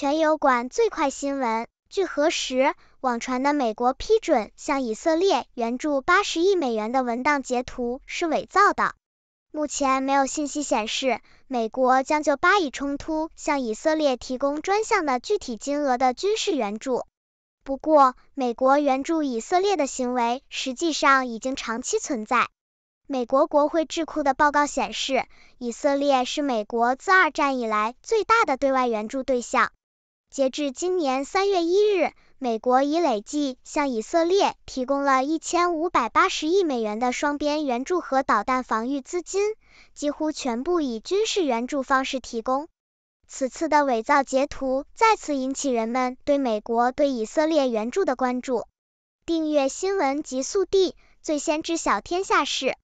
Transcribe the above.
全油管最快新闻，据核实，网传的美国批准向以色列援助八十亿美元的文档截图是伪造的。目前没有信息显示美国将就巴以冲突向以色列提供专项的具体金额的军事援助。不过，美国援助以色列的行为实际上已经长期存在。美国国会智库的报告显示，以色列是美国自二战以来最大的对外援助对象。截至今年三月一日，美国已累计向以色列提供了一千五百八十亿美元的双边援助和导弹防御资金，几乎全部以军事援助方式提供。此次的伪造截图再次引起人们对美国对以色列援助的关注。订阅新闻极速递，最先知晓天下事。